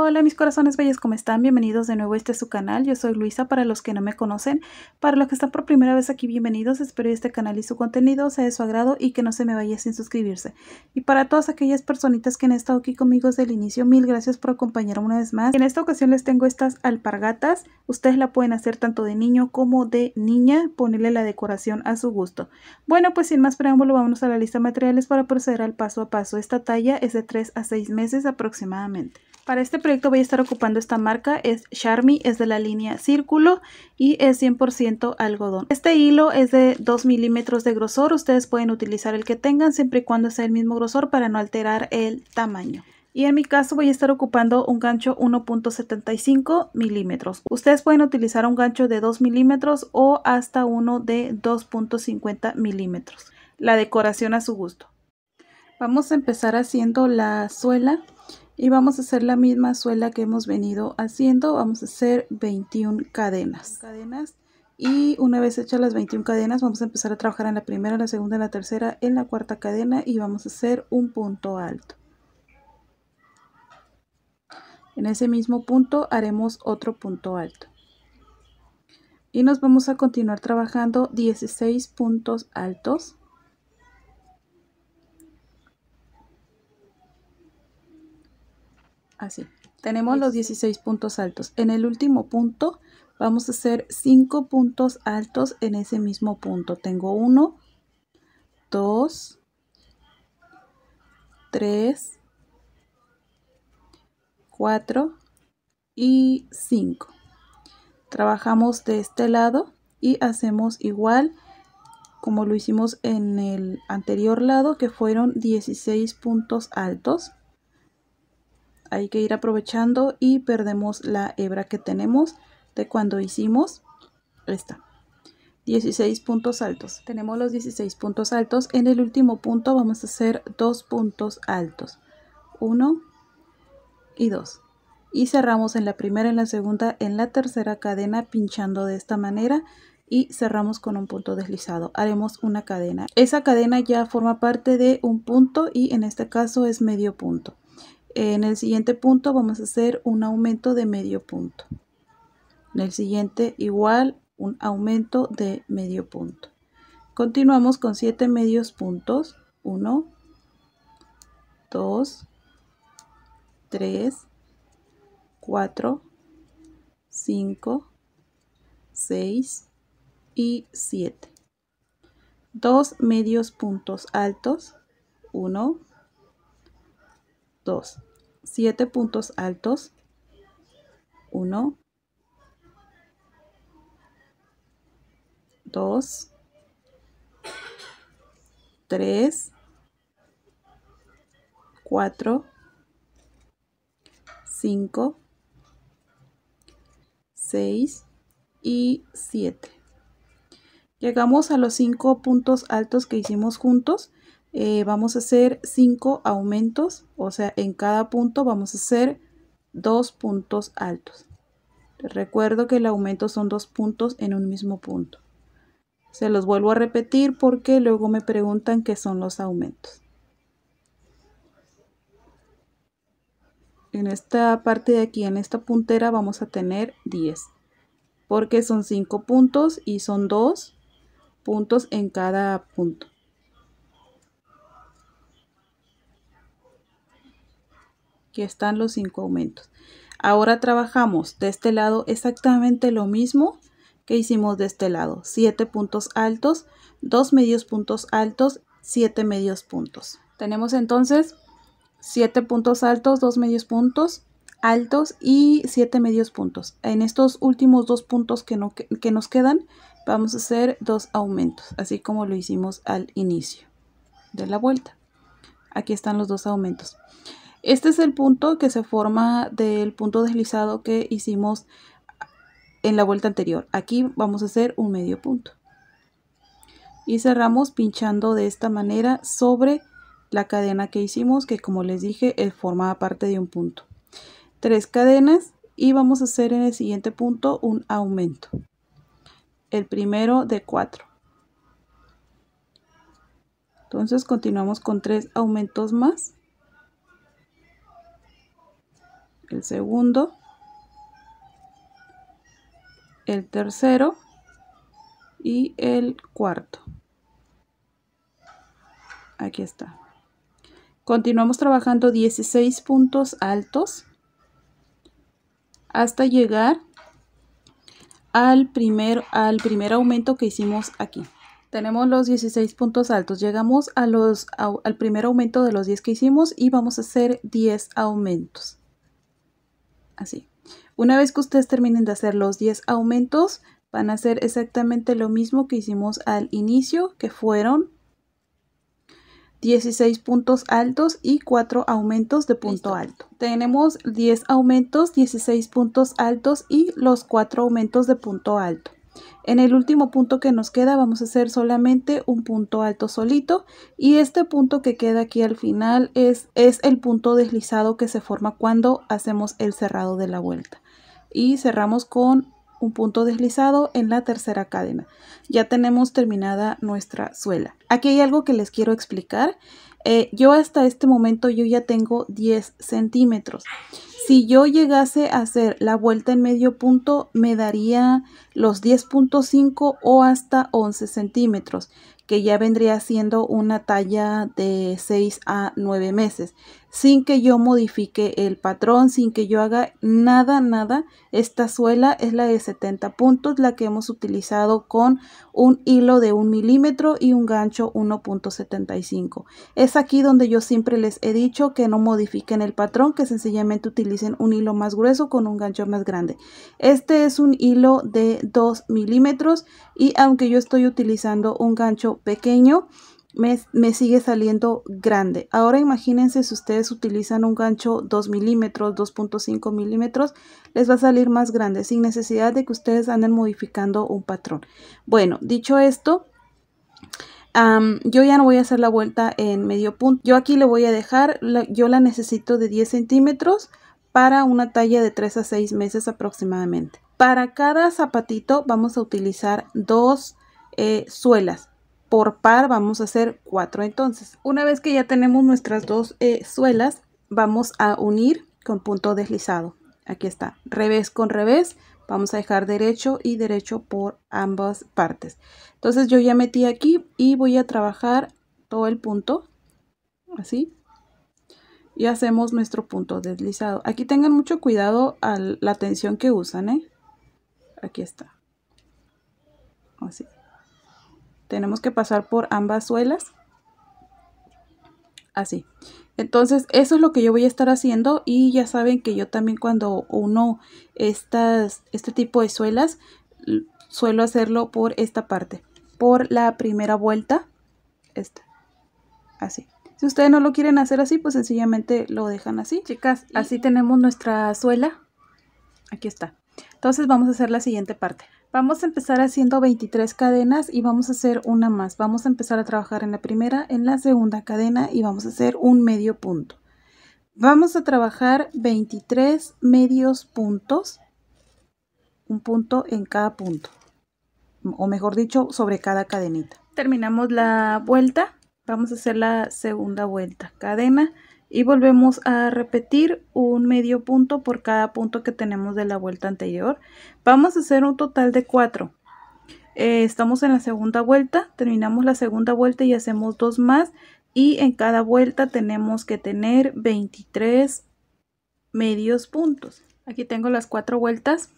Hola mis corazones bellos, ¿cómo están? Bienvenidos de nuevo a este su canal. Yo soy Luisa, para los que no me conocen. Para los que están por primera vez aquí, bienvenidos. Espero este canal y su contenido sea de su agrado y que no se me vaya sin suscribirse. Y para todas aquellas personitas que han estado aquí conmigo desde el inicio, mil gracias por acompañarme una vez más. En esta ocasión les tengo estas alpargatas. Ustedes la pueden hacer tanto de niño como de niña, ponerle la decoración a su gusto. Bueno, pues sin más preámbulo, vámonos a la lista de materiales para proceder al paso a paso. Esta talla es de 3 a 6 meses aproximadamente. Para este voy a estar ocupando esta marca es Charmi, es de la línea Círculo y es 100% algodón. Este hilo es de 2 milímetros de grosor, ustedes pueden utilizar el que tengan siempre y cuando sea el mismo grosor para no alterar el tamaño y en mi caso voy a estar ocupando un gancho 1.75 milímetros. Ustedes pueden utilizar un gancho de 2 milímetros o hasta uno de 2.50 milímetros. La decoración a su gusto. Vamos a empezar haciendo la suela y vamos a hacer la misma suela que hemos venido haciendo vamos a hacer 21 cadenas cadenas y una vez hechas las 21 cadenas vamos a empezar a trabajar en la primera la segunda en la tercera en la cuarta cadena y vamos a hacer un punto alto en ese mismo punto haremos otro punto alto y nos vamos a continuar trabajando 16 puntos altos Así. Tenemos los 16 este. puntos altos. En el último punto vamos a hacer 5 puntos altos en ese mismo punto. Tengo 1, 2, 3, 4 y 5. Trabajamos de este lado y hacemos igual como lo hicimos en el anterior lado que fueron 16 puntos altos hay que ir aprovechando y perdemos la hebra que tenemos de cuando hicimos Está. 16 puntos altos. Tenemos los 16 puntos altos. En el último punto vamos a hacer dos puntos altos. 1 y 2. Y cerramos en la primera, en la segunda, en la tercera cadena pinchando de esta manera y cerramos con un punto deslizado. Haremos una cadena. Esa cadena ya forma parte de un punto y en este caso es medio punto. En el siguiente punto vamos a hacer un aumento de medio punto. En el siguiente igual un aumento de medio punto. Continuamos con 7 medios puntos. 1, 2, 3, 4, 5, 6 y 7. Dos medios puntos altos. 1, 2. 7 puntos altos. 1, 2, 3, 4, 5, 6 y 7. Llegamos a los 5 puntos altos que hicimos juntos eh, vamos a hacer 5 aumentos, o sea, en cada punto vamos a hacer dos puntos altos. Recuerdo que el aumento son dos puntos en un mismo punto. Se los vuelvo a repetir porque luego me preguntan qué son los aumentos. En esta parte de aquí, en esta puntera, vamos a tener 10. Porque son 5 puntos y son 2 puntos en cada punto. Aquí están los cinco aumentos. Ahora trabajamos de este lado exactamente lo mismo que hicimos de este lado. siete puntos altos, dos medios puntos altos, siete medios puntos. Tenemos entonces siete puntos altos, dos medios puntos altos y siete medios puntos. En estos últimos dos puntos que, no, que nos quedan vamos a hacer dos aumentos, así como lo hicimos al inicio de la vuelta. Aquí están los dos aumentos. Este es el punto que se forma del punto deslizado que hicimos en la vuelta anterior. Aquí vamos a hacer un medio punto. Y cerramos pinchando de esta manera sobre la cadena que hicimos, que como les dije, eh, forma parte de un punto. Tres cadenas y vamos a hacer en el siguiente punto un aumento. El primero de cuatro. Entonces continuamos con tres aumentos más. el segundo, el tercero y el cuarto. Aquí está. Continuamos trabajando 16 puntos altos hasta llegar al primer, al primer aumento que hicimos aquí. Tenemos los 16 puntos altos, llegamos a los, al primer aumento de los 10 que hicimos y vamos a hacer 10 aumentos así. Una vez que ustedes terminen de hacer los 10 aumentos, van a hacer exactamente lo mismo que hicimos al inicio, que fueron 16 puntos altos y 4 aumentos de punto alto. Tenemos 10 aumentos, 16 puntos altos y los 4 aumentos de punto alto. En el último punto que nos queda vamos a hacer solamente un punto alto solito y este punto que queda aquí al final es, el punto deslizado que se forma cuando hacemos el cerrado de la vuelta. Y cerramos con un punto deslizado en la tercera cadena. Ya tenemos terminada nuestra suela. Aquí hay algo que les quiero explicar. Eh, yo hasta este momento yo ya tengo 10 centímetros. Si yo llegase a hacer la vuelta en medio punto, me daría los 10.5 o hasta 11 centímetros, que ya vendría siendo una talla de 6 a 9 meses sin que yo modifique el patrón, sin que yo haga nada, nada. Esta suela es la de 70 puntos, la que hemos utilizado con un hilo de 1 milímetro y un gancho 1.75. Es aquí donde yo siempre les he dicho que no modifiquen el patrón, que sencillamente utilicen un hilo más grueso con un gancho más grande. Este es un hilo de 2 milímetros y aunque yo estoy utilizando un gancho pequeño, me, sigue saliendo grande. Ahora imagínense si ustedes utilizan un gancho 2 milímetros, 2.5 milímetros, les va a salir más grande sin necesidad de que ustedes anden modificando un patrón. Bueno, dicho esto, yo ya no voy a hacer la vuelta en medio punto. Yo aquí le voy a dejar, yo la necesito de 10 centímetros para una talla de 3 a 6 meses aproximadamente. Para cada zapatito vamos a utilizar dos eh, suelas por par vamos a hacer cuatro entonces una vez que ya tenemos nuestras dos eh, suelas vamos a unir con punto deslizado aquí está revés con revés vamos a dejar derecho y derecho por ambas partes entonces yo ya metí aquí y voy a trabajar todo el punto así y hacemos nuestro punto deslizado aquí tengan mucho cuidado a la tensión que usan ¿eh? aquí está así tenemos que pasar por ambas suelas así entonces eso es lo que yo voy a estar haciendo y ya saben que yo también cuando uno estas este tipo de suelas suelo hacerlo por esta parte por la primera vuelta esta así si ustedes no lo quieren hacer así pues sencillamente lo dejan así chicas así tenemos nuestra suela aquí está entonces vamos a hacer la siguiente parte Vamos a empezar haciendo 23 cadenas y vamos a hacer una más. Vamos a empezar a trabajar en la primera, en la segunda cadena y vamos a hacer un medio punto. Vamos a trabajar 23 medios puntos, un punto en cada punto, o mejor dicho, sobre cada cadenita. Terminamos la vuelta, vamos a hacer la segunda vuelta, cadena, y volvemos a repetir un medio punto por cada punto que tenemos de la vuelta anterior. Vamos a hacer un total de 4. Eh, estamos en la segunda vuelta, terminamos la segunda vuelta y hacemos dos más y en cada vuelta tenemos que tener 23 medios puntos. Aquí tengo las cuatro vueltas.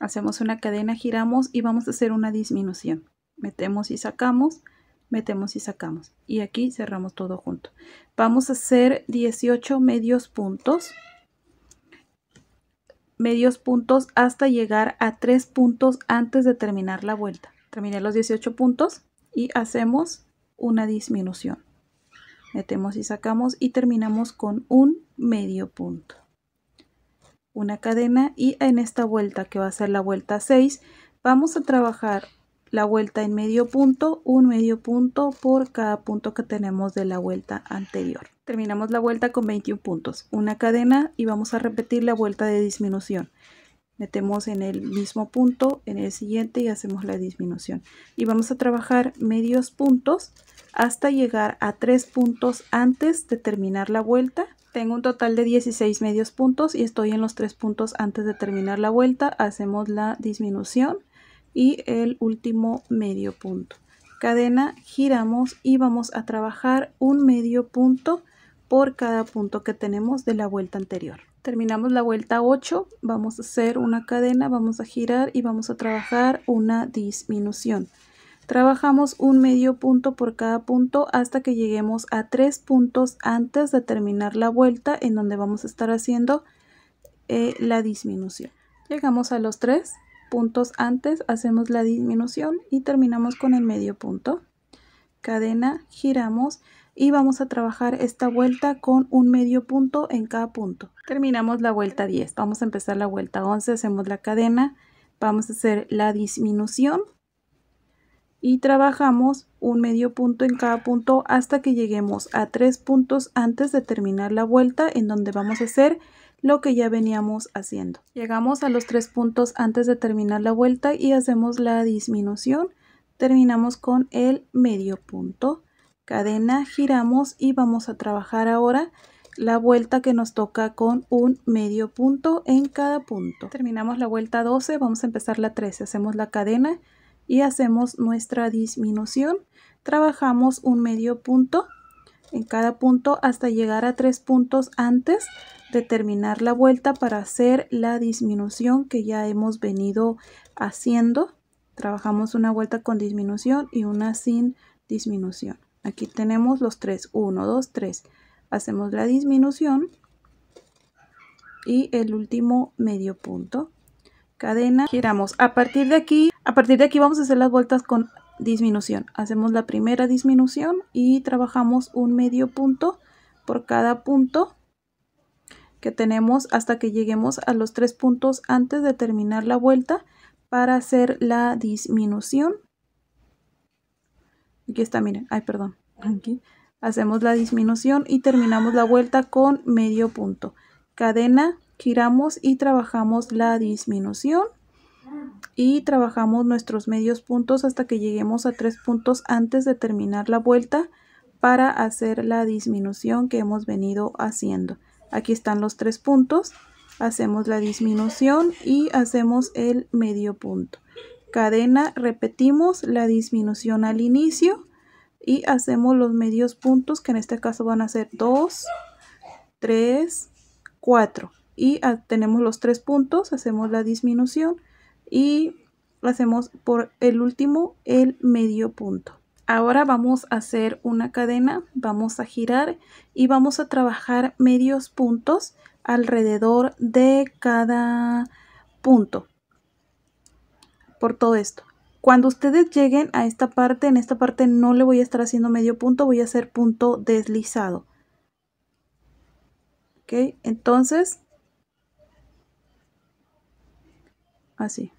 Hacemos una cadena, giramos y vamos a hacer una disminución. Metemos y sacamos metemos y sacamos y aquí cerramos todo junto vamos a hacer 18 medios puntos medios puntos hasta llegar a tres puntos antes de terminar la vuelta terminé los 18 puntos y hacemos una disminución metemos y sacamos y terminamos con un medio punto una cadena y en esta vuelta que va a ser la vuelta 6 vamos a trabajar la vuelta en medio punto, un medio punto por cada punto que tenemos de la vuelta anterior. Terminamos la vuelta con 21 puntos, una cadena y vamos a repetir la vuelta de disminución. Metemos en el mismo punto, en el siguiente y hacemos la disminución. Y vamos a trabajar medios puntos hasta llegar a tres puntos antes de terminar la vuelta. Tengo un total de 16 medios puntos y estoy en los tres puntos antes de terminar la vuelta. Hacemos la disminución y el último medio punto. Cadena, giramos y vamos a trabajar un medio punto por cada punto que tenemos de la vuelta anterior. Terminamos la vuelta 8, vamos a hacer una cadena, vamos a girar y vamos a trabajar una disminución. Trabajamos un medio punto por cada punto hasta que lleguemos a tres puntos antes de terminar la vuelta en donde vamos a estar haciendo eh, la disminución. Llegamos a los tres puntos antes hacemos la disminución y terminamos con el medio punto cadena giramos y vamos a trabajar esta vuelta con un medio punto en cada punto terminamos la vuelta 10 vamos a empezar la vuelta 11 hacemos la cadena vamos a hacer la disminución y trabajamos un medio punto en cada punto hasta que lleguemos a tres puntos antes de terminar la vuelta en donde vamos a hacer lo que ya veníamos haciendo. Llegamos a los tres puntos antes de terminar la vuelta y hacemos la disminución. Terminamos con el medio punto, cadena, giramos y vamos a trabajar ahora la vuelta que nos toca con un medio punto en cada punto. Terminamos la vuelta 12, vamos a empezar la 13, hacemos la cadena y hacemos nuestra disminución. Trabajamos un medio punto en cada punto hasta llegar a tres puntos antes terminar la vuelta para hacer la disminución que ya hemos venido haciendo. Trabajamos una vuelta con disminución y una sin disminución. Aquí tenemos los tres, 1, 2, 3. Hacemos la disminución y el último medio punto. Cadena, giramos. A partir de aquí, a partir de aquí vamos a hacer las vueltas con disminución. Hacemos la primera disminución y trabajamos un medio punto por cada punto que tenemos hasta que lleguemos a los tres puntos antes de terminar la vuelta para hacer la disminución. Aquí está, miren, ay, perdón, aquí hacemos la disminución y terminamos la vuelta con medio punto. Cadena, giramos y trabajamos la disminución y trabajamos nuestros medios puntos hasta que lleguemos a tres puntos antes de terminar la vuelta para hacer la disminución que hemos venido haciendo. Aquí están los tres puntos. Hacemos la disminución y hacemos el medio punto. Cadena, repetimos la disminución al inicio y hacemos los medios puntos que en este caso van a ser 2, 3, 4. Y tenemos los tres puntos, hacemos la disminución y hacemos por el último el medio punto. Ahora vamos a hacer una cadena, vamos a girar y vamos a trabajar medios puntos alrededor de cada punto por todo esto. Cuando ustedes lleguen a esta parte, en esta parte no le voy a estar haciendo medio punto, voy a hacer punto deslizado. Ok, entonces, así,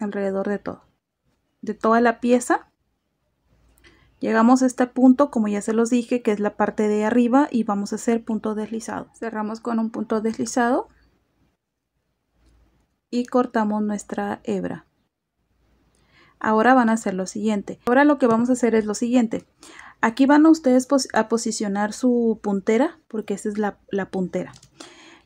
alrededor de todo de toda la pieza. Llegamos a este punto, como ya se los dije, que es la parte de arriba y vamos a hacer punto deslizado. Cerramos con un punto deslizado y cortamos nuestra hebra. Ahora van a hacer lo siguiente. Ahora lo que vamos a hacer es lo siguiente. Aquí van a ustedes a posicionar su puntera, porque esa es la, la puntera.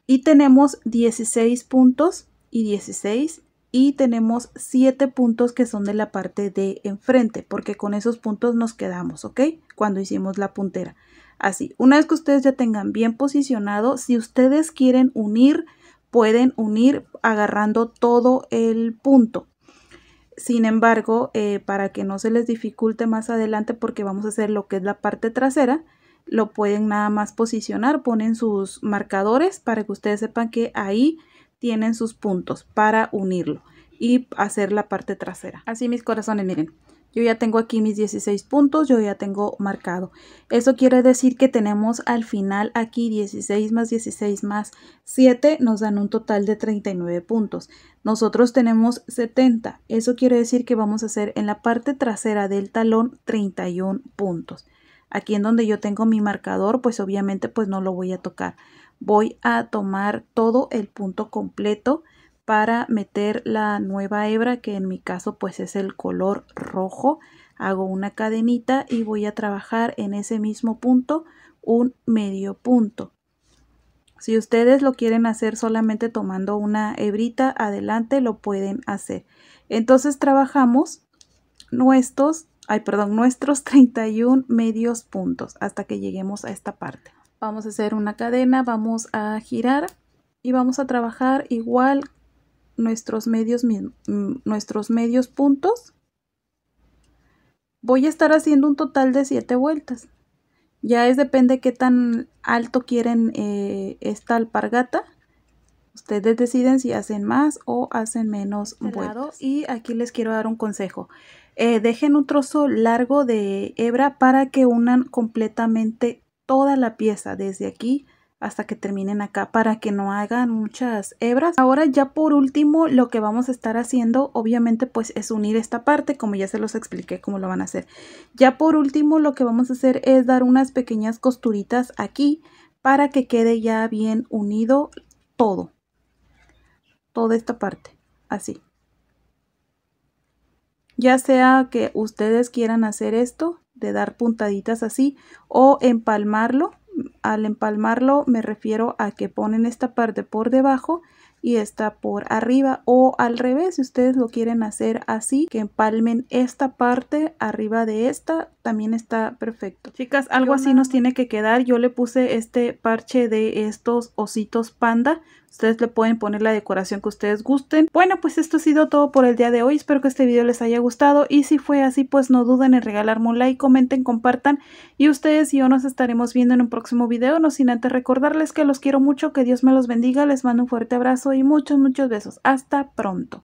Y tenemos 16 puntos y 16 y tenemos siete puntos que son de la parte de enfrente porque con esos puntos nos quedamos, ¿ok? Cuando hicimos la puntera. Así, una vez que ustedes ya tengan bien posicionado, si ustedes quieren unir, pueden unir agarrando todo el punto. Sin embargo, eh, para que no se les dificulte más adelante porque vamos a hacer lo que es la parte trasera, lo pueden nada más posicionar, ponen sus marcadores para que ustedes sepan que ahí tienen sus puntos para unirlo y hacer la parte trasera. Así mis corazones, miren. Yo ya tengo aquí mis 16 puntos, yo ya tengo marcado. Eso quiere decir que tenemos al final aquí 16 más 16 más 7 nos dan un total de 39 puntos. Nosotros tenemos 70. Eso quiere decir que vamos a hacer en la parte trasera del talón 31 puntos. Aquí en donde yo tengo mi marcador, pues obviamente pues no lo voy a tocar voy a tomar todo el punto completo para meter la nueva hebra que en mi caso pues es el color rojo hago una cadenita y voy a trabajar en ese mismo punto un medio punto si ustedes lo quieren hacer solamente tomando una hebrita adelante lo pueden hacer entonces trabajamos nuestros ay perdón nuestros 31 medios puntos hasta que lleguemos a esta parte Vamos a hacer una cadena, vamos a girar y vamos a trabajar igual nuestros medios, nuestros medios puntos. Voy a estar haciendo un total de 7 vueltas. Ya es depende qué tan alto quieren eh, esta alpargata. Ustedes deciden si hacen más o hacen menos vueltas. Y aquí les quiero dar un consejo. Eh, dejen un trozo largo de hebra para que unan completamente toda la pieza desde aquí hasta que terminen acá para que no hagan muchas hebras. Ahora ya por último lo que vamos a estar haciendo obviamente pues es unir esta parte como ya se los expliqué cómo lo van a hacer. Ya por último lo que vamos a hacer es dar unas pequeñas costuritas aquí para que quede ya bien unido todo. Toda esta parte, así. Ya sea que ustedes quieran hacer esto de dar puntaditas así o empalmarlo. Al empalmarlo me refiero a que ponen esta parte por debajo y esta por arriba o al revés si ustedes lo quieren hacer así que empalmen esta parte arriba de esta también está perfecto. Chicas, algo así nos tiene que quedar. Yo le puse este parche de estos ositos panda. Ustedes le pueden poner la decoración que ustedes gusten. Bueno, pues esto ha sido todo por el día de hoy. Espero que este video les haya gustado. Y si fue así, pues no duden en regalarme un like, comenten, compartan. Y ustedes y yo nos estaremos viendo en un próximo video. No sin antes recordarles que los quiero mucho, que Dios me los bendiga. Les mando un fuerte abrazo y muchos, muchos besos. Hasta pronto.